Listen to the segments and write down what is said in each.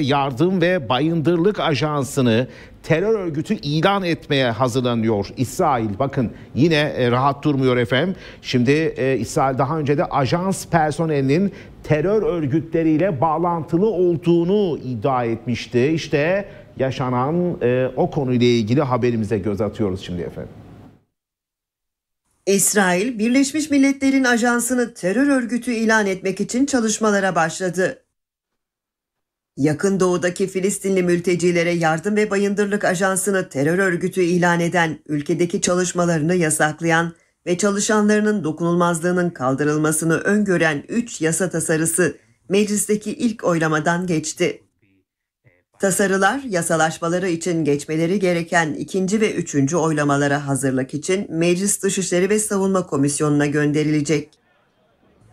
yardım ve bayındırlık ajansını terör örgütü ilan etmeye hazırlanıyor İsrail. Bakın yine e, rahat durmuyor efendim. Şimdi e, İsrail daha önce de ajans personelinin terör örgütleriyle bağlantılı olduğunu iddia etmişti. İşte yaşanan e, o konuyla ilgili haberimize göz atıyoruz şimdi efendim. İsrail, Birleşmiş Milletler'in ajansını terör örgütü ilan etmek için çalışmalara başladı. Yakın doğudaki Filistinli mültecilere yardım ve bayındırlık ajansını terör örgütü ilan eden, ülkedeki çalışmalarını yasaklayan ve çalışanlarının dokunulmazlığının kaldırılmasını öngören 3 yasa tasarısı meclisteki ilk oylamadan geçti. Tasarılar yasalaşmaları için geçmeleri gereken ikinci ve üçüncü oylamalara hazırlık için Meclis Dışişleri ve Savunma Komisyonu'na gönderilecek.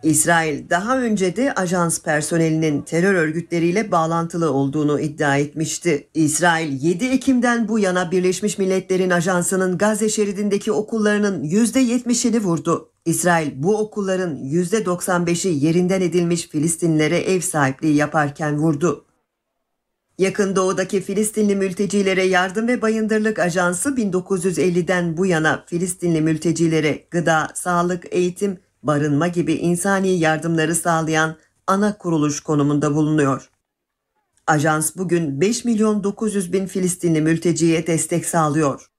İsrail daha önce de ajans personelinin terör örgütleriyle bağlantılı olduğunu iddia etmişti. İsrail 7 Ekim'den bu yana Birleşmiş Milletler'in ajansının Gazze şeridindeki okullarının %70'ini vurdu. İsrail bu okulların %95'i yerinden edilmiş Filistinlere ev sahipliği yaparken vurdu. Yakın doğudaki Filistinli mültecilere yardım ve bayındırlık ajansı 1950'den bu yana Filistinli mültecilere gıda, sağlık, eğitim barınma gibi insani yardımları sağlayan ana kuruluş konumunda bulunuyor. Ajans bugün 5 milyon 900 bin Filistinli mülteciye destek sağlıyor.